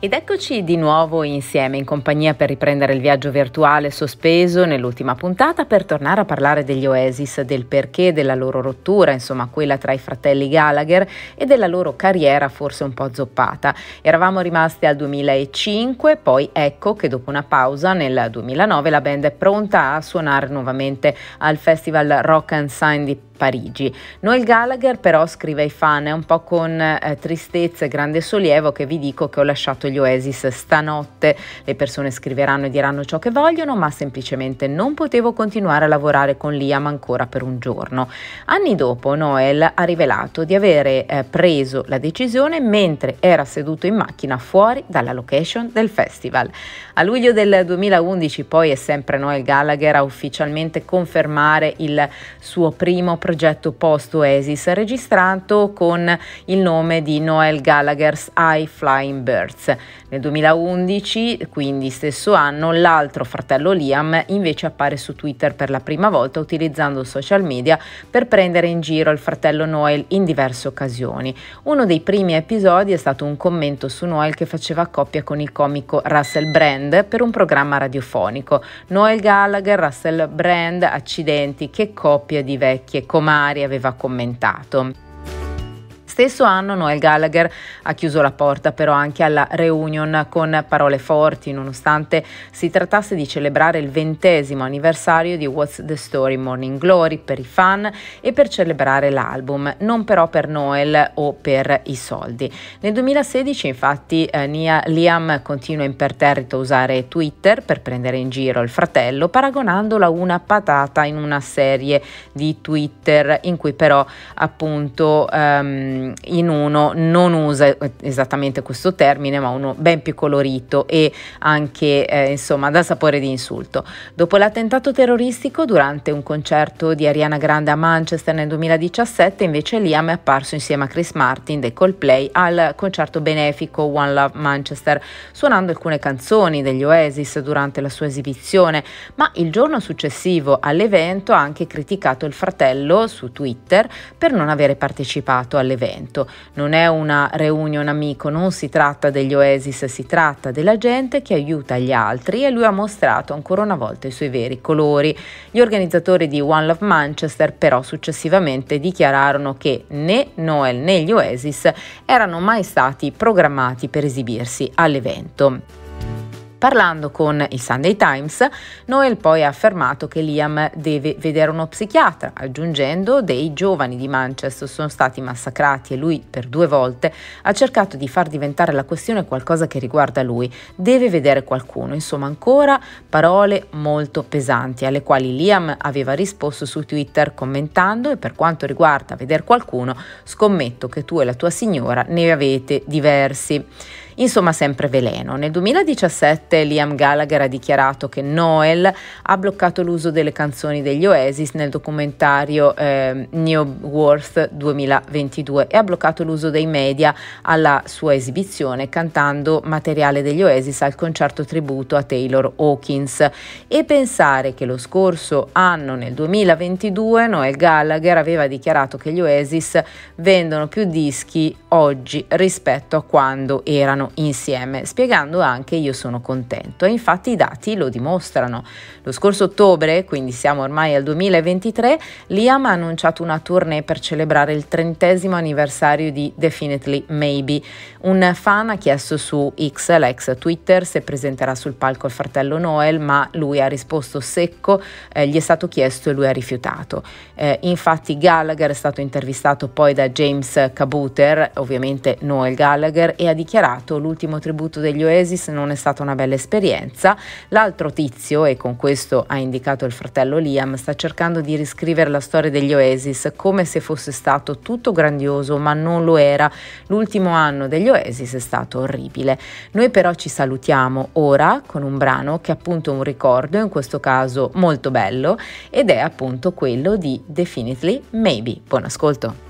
Ed eccoci di nuovo insieme in compagnia per riprendere il viaggio virtuale sospeso nell'ultima puntata per tornare a parlare degli Oasis, del perché della loro rottura, insomma quella tra i fratelli Gallagher e della loro carriera forse un po' zoppata. Eravamo rimasti al 2005, poi ecco che dopo una pausa nel 2009 la band è pronta a suonare nuovamente al Festival Rock and Sign di Parigi. Noel Gallagher però scrive ai fan, è un po' con eh, tristezza e grande sollievo che vi dico che ho lasciato gli Oasis stanotte. Le persone scriveranno e diranno ciò che vogliono, ma semplicemente non potevo continuare a lavorare con Liam ancora per un giorno. Anni dopo Noel ha rivelato di avere eh, preso la decisione mentre era seduto in macchina fuori dalla location del festival. A luglio del 2011 poi è sempre Noel Gallagher a ufficialmente confermare il suo primo progetto progetto post-Oasis registrato con il nome di Noel Gallagher's High Flying Birds. Nel 2011, quindi stesso anno, l'altro fratello Liam invece appare su Twitter per la prima volta utilizzando social media per prendere in giro il fratello Noel in diverse occasioni. Uno dei primi episodi è stato un commento su Noel che faceva coppia con il comico Russell Brand per un programma radiofonico. Noel Gallagher, Russell Brand, accidenti, che coppia di vecchie coppie Comari aveva commentato stesso anno Noel Gallagher ha chiuso la porta però anche alla reunion con parole forti, nonostante si trattasse di celebrare il ventesimo anniversario di What's the Story Morning Glory per i fan e per celebrare l'album, non però per Noel o per i soldi. Nel 2016 infatti eh, Nia, Liam continua imperterrito a usare Twitter per prendere in giro il fratello, paragonandolo a una patata in una serie di Twitter in cui però appunto... Um, in uno non usa esattamente questo termine, ma uno ben più colorito e anche eh, insomma da sapore di insulto. Dopo l'attentato terroristico durante un concerto di Ariana Grande a Manchester nel 2017, invece Liam è apparso insieme a Chris Martin dei Coldplay al concerto benefico One Love Manchester, suonando alcune canzoni degli Oasis durante la sua esibizione, ma il giorno successivo all'evento ha anche criticato il fratello su Twitter per non avere partecipato all'evento evento. Non è una reunion amico, non si tratta degli Oasis, si tratta della gente che aiuta gli altri e lui ha mostrato ancora una volta i suoi veri colori. Gli organizzatori di One Love Manchester però successivamente dichiararono che né Noel né gli Oasis erano mai stati programmati per esibirsi all'evento. Parlando con il Sunday Times, Noel poi ha affermato che Liam deve vedere uno psichiatra, aggiungendo dei giovani di Manchester sono stati massacrati e lui per due volte ha cercato di far diventare la questione qualcosa che riguarda lui, deve vedere qualcuno, insomma ancora parole molto pesanti alle quali Liam aveva risposto su Twitter commentando e per quanto riguarda vedere qualcuno scommetto che tu e la tua signora ne avete diversi. Insomma, sempre veleno. Nel 2017 Liam Gallagher ha dichiarato che Noel ha bloccato l'uso delle canzoni degli Oasis nel documentario eh, New Worth 2022 e ha bloccato l'uso dei media alla sua esibizione cantando materiale degli Oasis al concerto tributo a Taylor Hawkins. E pensare che lo scorso anno, nel 2022, Noel Gallagher aveva dichiarato che gli Oasis vendono più dischi oggi rispetto a quando erano insieme, spiegando anche io sono contento e infatti i dati lo dimostrano. Lo scorso ottobre, quindi siamo ormai al 2023, Liam ha annunciato una tournée per celebrare il trentesimo anniversario di Definitely Maybe. Un fan ha chiesto su X, l'ex Twitter, se presenterà sul palco il fratello Noel, ma lui ha risposto secco, eh, gli è stato chiesto e lui ha rifiutato. Eh, infatti Gallagher è stato intervistato poi da James Cabuter, ovviamente Noel Gallagher, e ha dichiarato l'ultimo tributo degli Oasis, non è stata una bella esperienza. L'altro tizio, e con questo ha indicato il fratello Liam, sta cercando di riscrivere la storia degli Oasis come se fosse stato tutto grandioso, ma non lo era. L'ultimo anno degli Oasis è stato orribile. Noi però ci salutiamo ora con un brano che è appunto un ricordo, in questo caso molto bello, ed è appunto quello di Definitely Maybe. Buon ascolto!